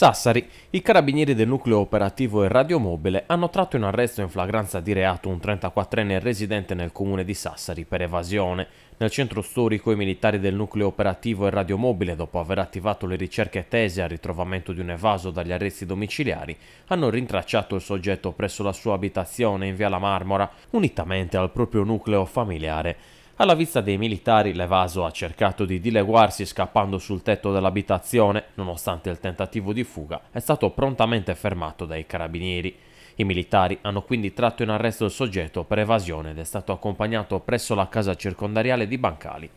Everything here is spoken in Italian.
Sassari, i carabinieri del nucleo operativo e radiomobile hanno tratto in arresto in flagranza di reato un 34enne residente nel comune di Sassari per evasione. Nel centro storico i militari del nucleo operativo e radiomobile, dopo aver attivato le ricerche tese al ritrovamento di un evaso dagli arresti domiciliari, hanno rintracciato il soggetto presso la sua abitazione in via La Marmora, unitamente al proprio nucleo familiare. Alla vista dei militari, l'evaso ha cercato di dileguarsi scappando sul tetto dell'abitazione, nonostante il tentativo di fuga è stato prontamente fermato dai carabinieri. I militari hanno quindi tratto in arresto il soggetto per evasione ed è stato accompagnato presso la casa circondariale di Bancali.